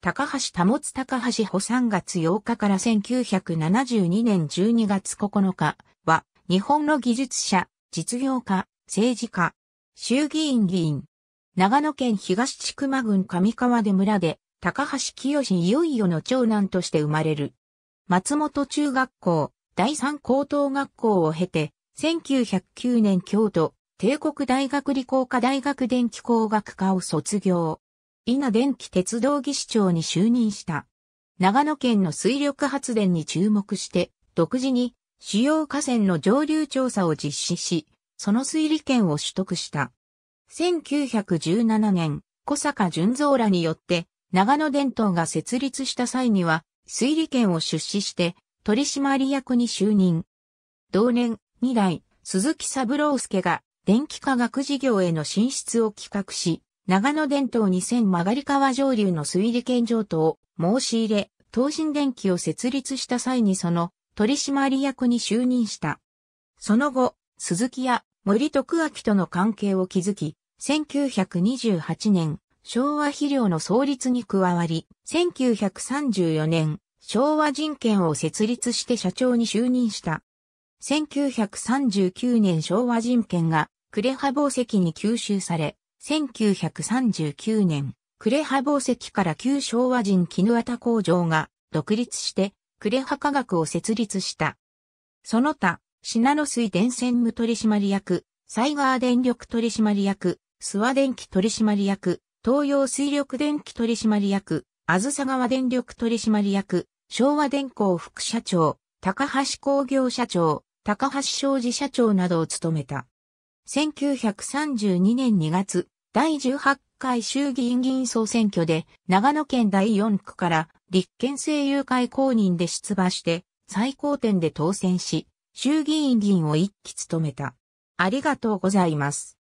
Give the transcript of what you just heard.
高橋保高橋保3月8日から1972年12月9日は、日本の技術者、実業家、政治家、衆議院議員、長野県東千曲郡上川で村で、高橋清いよいよの長男として生まれる。松本中学校、第三高等学校を経て、1909年京都、帝国大学理工科大学電気工学科を卒業。伊那電気鉄道技師長に就任した。長野県の水力発電に注目して、独自に主要河川の上流調査を実施し、その推理権を取得した。1917年、小坂純三らによって、長野電灯が設立した際には、推理権を出資して、取締役に就任。同年、2代、鈴木三郎介が、電気化学事業への進出を企画し、長野伝統2000曲川上流の水利県上を申し入れ、東進電機を設立した際にその取締役に就任した。その後、鈴木や森徳明との関係を築き、1928年、昭和肥料の創立に加わり、1934年、昭和人権を設立して社長に就任した。1939年昭和人権が呉羽宝石に吸収され、1939年、呉羽宝石から旧昭和人絹綿工場が独立して、呉羽科学を設立した。その他、品野水電線無取締役、サイガー電力取締役、諏訪電気取締役、東洋水力電気取締役、あずさ川電力取締役、昭和電工副社長、高橋工業社長、高橋商事社長などを務めた。1932年2月、第18回衆議院議員総選挙で、長野県第4区から立憲政友会公認で出馬して、最高点で当選し、衆議院議員を一期務めた。ありがとうございます。